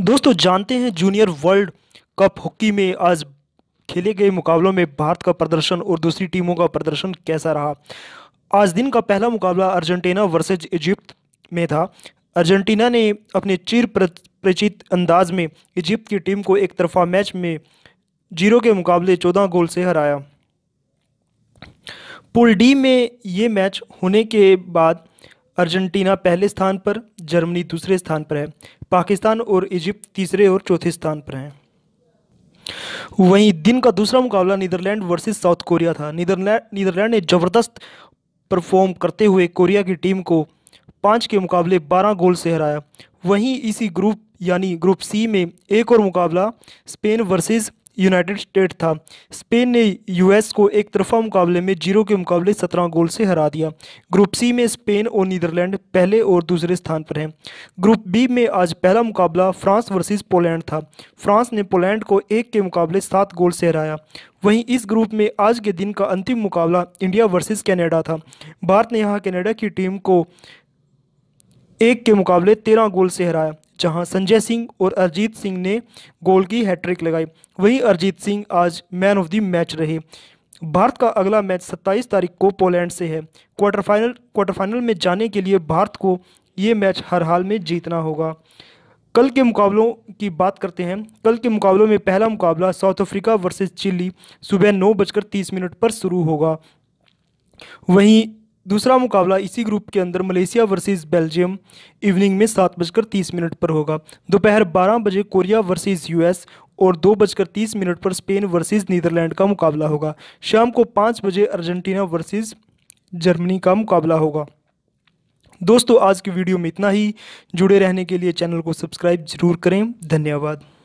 दोस्तों जानते हैं जूनियर वर्ल्ड कप हॉकी में आज खेले गए मुकाबलों में भारत का प्रदर्शन और दूसरी टीमों का प्रदर्शन कैसा रहा आज दिन का पहला मुकाबला अर्जेंटीना वर्सेज इजिप्ट में था अर्जेंटीना ने अपने चिर परिचित अंदाज में इजिप्ट की टीम को एक तरफा मैच में जीरो के मुकाबले चौदह गोल से हराया पुल डी में ये मैच होने के बाद अर्जेंटीना पहले स्थान पर जर्मनी दूसरे स्थान पर है पाकिस्तान और इजिप्ट तीसरे और चौथे स्थान पर हैं वहीं दिन का दूसरा मुकाबला नीदरलैंड वर्सेस साउथ कोरिया था नीदरलैंड नीदरलैंड ने ज़बरदस्त परफॉर्म करते हुए कोरिया की टीम को पाँच के मुकाबले बारह गोल से हराया वहीं इसी ग्रुप यानी ग्रुप सी में एक और मुकाबला स्पेन वर्सेस यूनाइटेड स्टेट था स्पेन ने यूएस को एक तरफा मुकाबले में जीरो के मुकाबले सत्रह गोल से हरा दिया ग्रुप सी में स्पेन और नीदरलैंड पहले और दूसरे स्थान पर हैं ग्रुप बी में आज पहला मुकाबला फ्रांस वर्सेस पोलैंड था फ्रांस ने पोलैंड को एक के मुकाबले सात गोल से हराया वहीं इस ग्रुप में आज के दिन का अंतिम मुकाबला इंडिया वर्सेज कैनेडा था भारत ने यहाँ कैनेडा की टीम को एक के मुकाबले तेरह गोल से हराया जहां संजय सिंह और अरजीत सिंह ने गोल की हैट्रिक लगाई वहीं अरजीत सिंह आज मैन ऑफ द मैच रहे भारत का अगला मैच 27 तारीख को पोलैंड से है क्वार्टर फाइनल क्वार्टर फाइनल में जाने के लिए भारत को ये मैच हर हाल में जीतना होगा कल के मुकाबलों की बात करते हैं कल के मुकाबलों में पहला मुकाबला साउथ अफ्रीका वर्सेज चिली सुबह नौ बजकर तीस मिनट पर शुरू होगा वहीं दूसरा मुकाबला इसी ग्रुप के अंदर मलेशिया वर्सेस बेल्जियम इवनिंग में सात बजकर तीस मिनट पर होगा दोपहर बारह बजे कोरिया वर्सेस यूएस और दो बजकर तीस मिनट पर स्पेन वर्सेस नीदरलैंड का मुकाबला होगा शाम को पाँच बजे अर्जेंटीना वर्सेस जर्मनी का मुकाबला होगा दोस्तों आज की वीडियो में इतना ही जुड़े रहने के लिए चैनल को सब्सक्राइब जरूर करें धन्यवाद